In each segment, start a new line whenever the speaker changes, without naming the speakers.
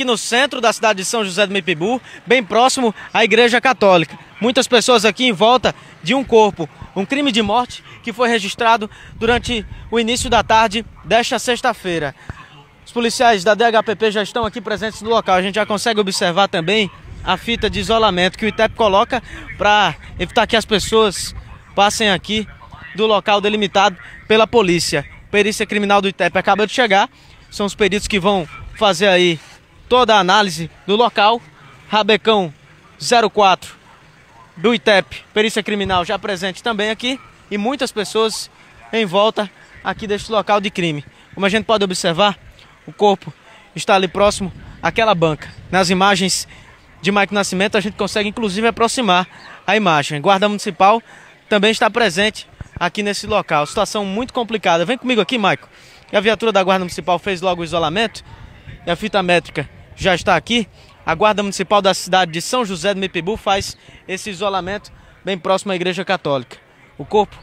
aqui no centro da cidade de São José do Mipibu, bem próximo à Igreja Católica. Muitas pessoas aqui em volta de um corpo. Um crime de morte que foi registrado durante o início da tarde desta sexta-feira. Os policiais da DHPP já estão aqui presentes no local. A gente já consegue observar também a fita de isolamento que o ITEP coloca para evitar que as pessoas passem aqui do local delimitado pela polícia. Perícia criminal do ITEP acaba de chegar. São os peritos que vão fazer aí toda a análise do local. Rabecão 04 do ITEP, perícia criminal já presente também aqui e muitas pessoas em volta aqui deste local de crime. Como a gente pode observar, o corpo está ali próximo àquela banca. Nas imagens de Mike Nascimento, a gente consegue inclusive aproximar a imagem. Guarda Municipal também está presente aqui nesse local. Situação muito complicada. Vem comigo aqui, Maico. E a viatura da Guarda Municipal fez logo o isolamento e a fita métrica já está aqui. A Guarda Municipal da cidade de São José do Mipibu faz esse isolamento bem próximo à Igreja Católica. O corpo,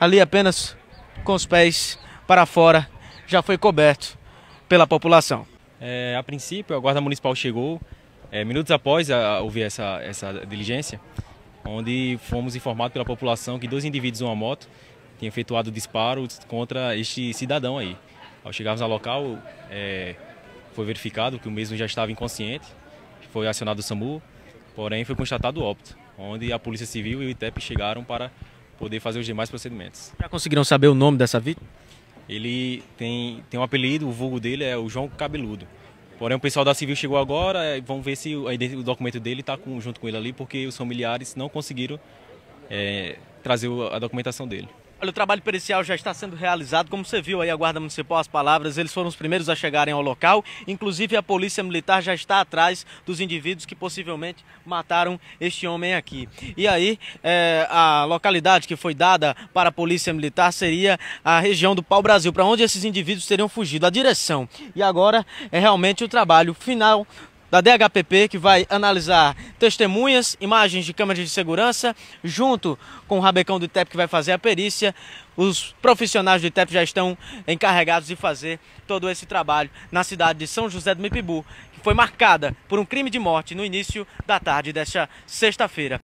ali apenas com os pés para fora, já foi coberto pela população.
É, a princípio, a Guarda Municipal chegou é, minutos após a, ouvir essa, essa diligência, onde fomos informados pela população que dois indivíduos em uma moto tinham efetuado disparos contra este cidadão aí. Ao chegarmos ao local, é, foi verificado que o mesmo já estava inconsciente, foi acionado o SAMU, porém foi constatado o óbito, onde a Polícia Civil e o ITEP chegaram para poder fazer os demais procedimentos.
Já conseguiram saber o nome dessa vítima?
Ele tem, tem um apelido, o vulgo dele é o João Cabeludo. Porém, o pessoal da Civil chegou agora, é, vamos ver se o, o documento dele está junto com ele ali, porque os familiares não conseguiram é, trazer a documentação dele.
Olha, o trabalho pericial já está sendo realizado. Como você viu aí, a Guarda Municipal, as palavras, eles foram os primeiros a chegarem ao local. Inclusive, a Polícia Militar já está atrás dos indivíduos que possivelmente mataram este homem aqui. E aí, é, a localidade que foi dada para a Polícia Militar seria a região do Pau Brasil, para onde esses indivíduos teriam fugido, a direção. E agora é realmente o trabalho final da DHPP, que vai analisar testemunhas, imagens de câmeras de segurança, junto com o rabecão do ITEP, que vai fazer a perícia. Os profissionais do ITEP já estão encarregados de fazer todo esse trabalho na cidade de São José do Mipibu, que foi marcada por um crime de morte no início da tarde desta sexta-feira.